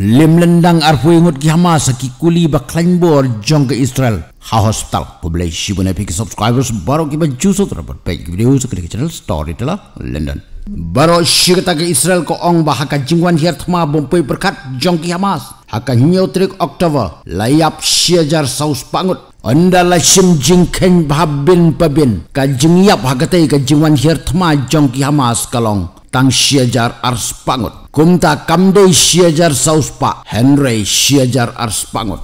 lim lendang arfu ingut ki Hamas ki kuli ba klangbor jong ke Israel ha hospital pobla shibun epi subscribers baro ki ba juso tra par pe ki video sekre channel story tela london baro shigata ke Israel ko ong ba haka jingwan hier thma bom pe perkat jong ki Hamas haka nyo trik october layap shiajar saus pangut anda lah shim jing keng bhabin pabin ka jingyap hagatai ka jingwan hier thma Hamas kalong tang siajar ars pangot. Kumta kamdoy siajar sauspa, Henry siajar ars pangot.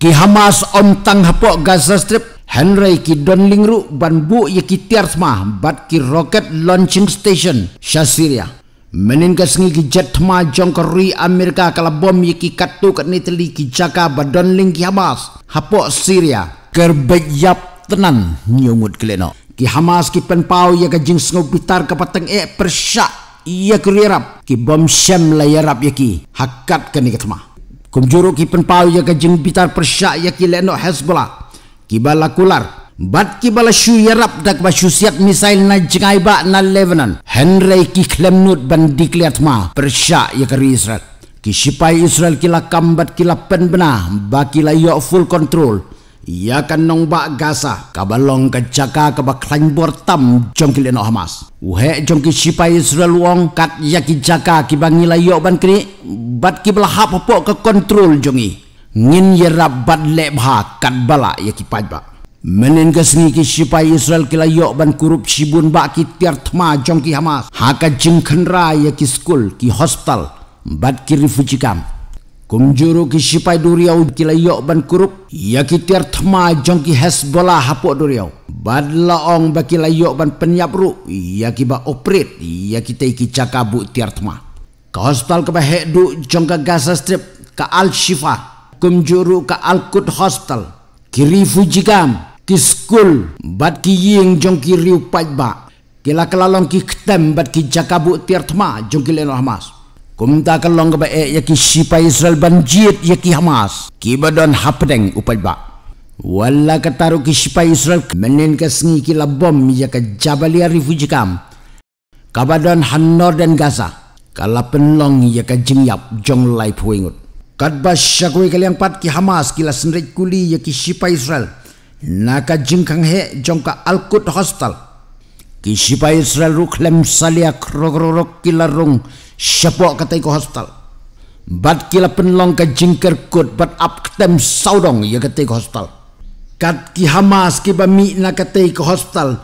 Ki Hamas om tang hapok Gaza Strip, Henry ki don lingru ban bu ya ki tiarsma bat ki rocket launching station sya Syria. Menin ka sengi ki jet ma jongkori Amerika kala bom ye ki katu kat niteli ki jaka ba don ling ki Hamas hapok Syria. Kerbek yap tenan nyungut kelena Ki Hamas ki penpau ye ka jing sengu bitar kapateng e persak ia kuri rap ki bom sem la ya rap ya ki hakat ke kan ni ketma kum juru ki pen ya ke jing pitar persya ya ki leno hezbollah ki bala kular bat ki bala syu ya rap dak ba syu siat misail na jingai ba na lebanon henry ki klem nut ban dikliat ma persya ya ke israel ki sipai israel ki la kambat ki la pen bena ba ki la yo ya full control ia kan nong ba gasa kabalong ka chaka ka ba khlang bor tam jongki le no hamas uhe jongki sipa israel wong kat yaki chaka ki bangi la yo ban kri bat ki belah hap po ke kontrol jongi ngin ye rab bat le bha kat balak yaki paj ba menen ka sni ki sipa israel ki la yo ban kurup sibun ba ki tiar thma jongki hamas Haka ka yaki school ki hospital bat ki refugee camp kum juru ki sipai duriau kila yok ban kurup ya ki tiar tma ki hasbola hapo duriau badla ong ba kila yok ban penyapru ya ki ba operate ya ki tei ki cakabu tiar tma ka hospital ka bahe du jongka gasa strip ka al shifa kum juru ka al kut hospital ki rifu jigam ki school bad ki ying jongki riu paj ba kila kelalong ki ketem bad ki cakabu tiar tma jongki lenoh Hamas ku minta kelong kepada eh, yaki sipa Israel banjir yaki Hamas kibadon hapdeng upad ba wala kataru ki sipa Israel menin ke sengi ki labom ya ke Jabalia refugee camp kabadon hanor dan Gaza kala penlong ya ke jingyap jong lai puingut kadbas syakwe kali yang pat ki Hamas kila sendrik kuli yaki sipa Israel naka jingkang he jong ka Alkut Hospital Kisipai Israel ruklem salia krogrorok kila rung Sepok katai ko hospital Bat kila penlong ke jingker kut Bat ap ketem saudong ya katai ko hospital Kat ki Hamas ki bami na katai ko hospital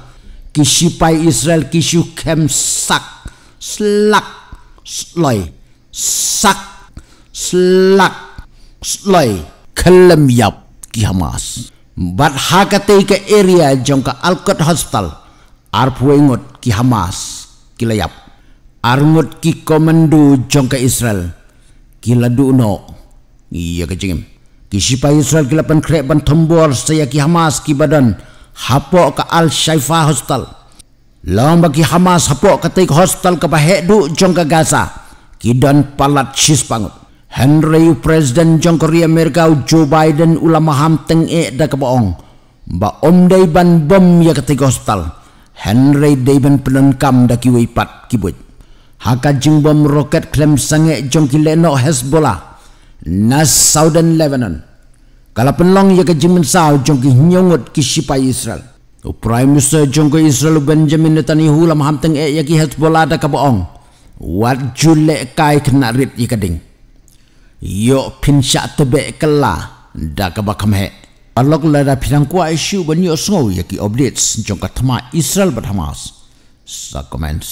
Kisipai Israel kisu kem sak Slak Sloy Sak Slak Sloy kelam yap ki Hamas Bat hakatai ke area jongka Alkot Hospital ar puengot ki Hamas kilayap ar ngot ki komando jong ke Israel kiladu no iya kecingim ki sipai Israel kilapan krek ban tombor saya ki Hamas ki badan hapo ke Al Shaifa Hostel lawan bagi Hamas hapo ke tik hostel ke bahedu jong ke Gaza kidan palat sis pangut Henry Presiden Jong Korea Amerika Joe Biden ulama ham tengik e da ke baong ba om dai ban bom ya ke tik hostel Henry Deben penenkam da ki weipat kibut. Haka jing bom roket klem sange jong ki leno Hezbollah na Southern Lebanon. Kala penlong ya ke jing mensaw jong ki nyongot ki sipai Israel. O Prime Minister jong ke Israel Benjamin Netanyahu lam hamteng e ya ki Hezbollah da ka boong. Wat jule kai kena rit ya ding. Yo pinsak tebek kelah da ka bakam hek. arlok la da phirang kwa issue ban yo so ya ki updates jong ka thama israel but hamas sa comments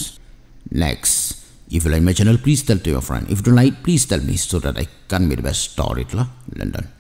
next if you like my channel please tell to your friend if you don't like please tell me so that i can make the best story la london